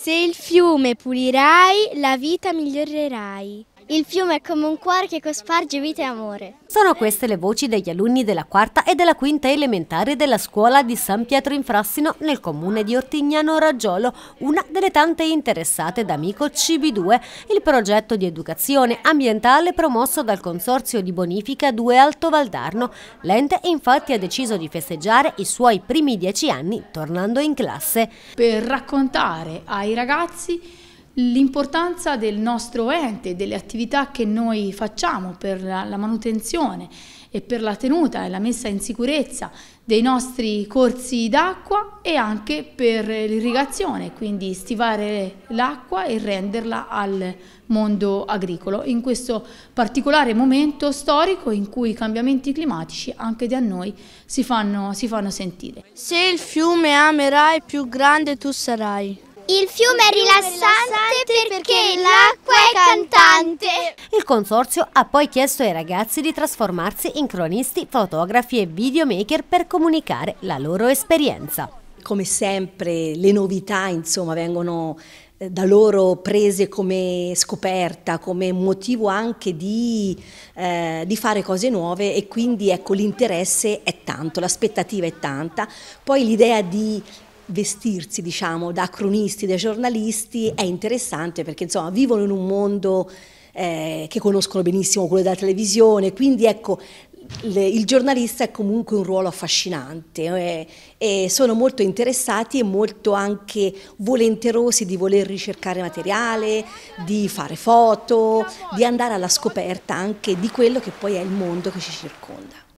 Se il fiume pulirai, la vita migliorerai. Il fiume è come un cuore che cosparge vita e amore. Sono queste le voci degli alunni della quarta e della quinta elementare della scuola di San Pietro in Frassino nel comune di Ortignano Raggiolo, una delle tante interessate da Amico CB2, il progetto di educazione ambientale promosso dal Consorzio di Bonifica 2 Alto Valdarno. L'ente infatti ha deciso di festeggiare i suoi primi dieci anni tornando in classe. Per raccontare ai ragazzi l'importanza del nostro ente, delle attività che noi facciamo per la, manutenzione e per la tenuta e la messa in sicurezza dei nostri corsi d'acqua e anche per l'irrigazione, quindi stivare l'acqua e renderla al mondo agricolo in questo particolare momento storico in cui i cambiamenti climatici anche da noi si fanno, si fanno sentire. Se il fiume amerai più grande tu sarai. Il fiume è rilassante perché l'acqua è cantante. Il consorzio ha poi chiesto ai ragazzi di trasformarsi in cronisti, fotografi e videomaker per comunicare la loro esperienza. Come sempre le novità insomma, vengono eh, da loro prese come scoperta, come motivo anche di, eh, di fare cose nuove e quindi ecco, l'interesse è tanto, l'aspettativa è tanta, poi l'idea di vestirsi diciamo, da cronisti, da giornalisti è interessante perché insomma, vivono in un mondo eh, che conoscono benissimo, quello della televisione, quindi ecco, le, il giornalista è comunque un ruolo affascinante eh, e sono molto interessati e molto anche volenterosi di voler ricercare materiale, di fare foto, di andare alla scoperta anche di quello che poi è il mondo che ci circonda.